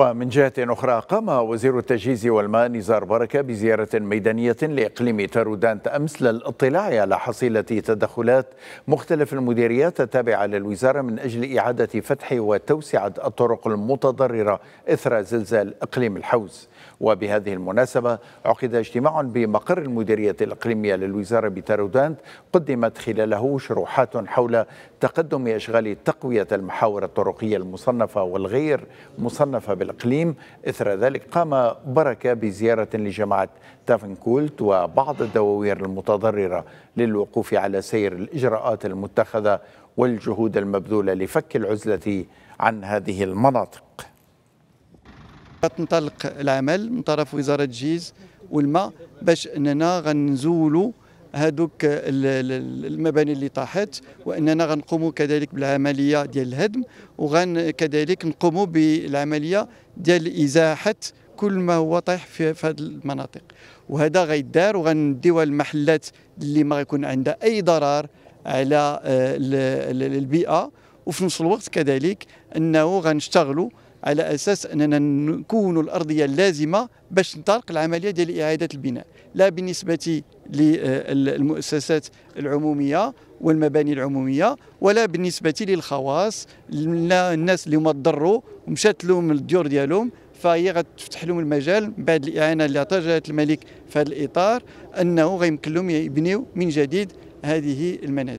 ومن جهة أخرى قام وزير التجهيز والماء نزار بركة بزيارة ميدانية لإقليم تارودانت أمس للإطلاع على حصيلة تدخلات مختلف المديريات التابعة للوزارة من أجل إعادة فتح وتوسعة الطرق المتضررة إثر زلزال إقليم الحوز وبهذه المناسبة عقد اجتماع بمقر المديرية الإقليمية للوزارة بتارودانت قدمت خلاله شروحات حول تقدم أشغال تقوية المحاور الطرقية المصنفة والغير مصنفة بال الإقليم إثر ذلك قام بركة بزيارة لجماعة تافنكولت وبعض الدواوير المتضررة للوقوف على سير الإجراءات المتخذة والجهود المبذولة لفك العزلة عن هذه المناطق تنطلق العمل من طرف وزارة الجيز والماء باش أننا غنزولوا هذوك المباني اللي طاحت واننا غنقوموا كذلك بالعمليه ديال الهدم وغن كذلك نقوموا بالعمليه ديال ازاحه كل ما هو طايح في, هذه المناطق وهذا غيدار وغنديوها المحلات اللي ما غيكون عندها اي ضرر على آه، البيئه وفي نفس الوقت كذلك انه غنشتغلوا على اساس اننا نكونوا الارضيه اللازمه باش تنطلق العمليه ديال اعاده البناء لا بالنسبه للمؤسسات العموميه والمباني العموميه ولا بالنسبه للخواص الناس اللي هما تضروا ومشات لهم الديور ديالهم فهي غتفتح لهم المجال بعد الاعانه اللي عطاها جلاله الملك في هذا الاطار انه غيمكن لهم يبنيو من جديد هذه المنازل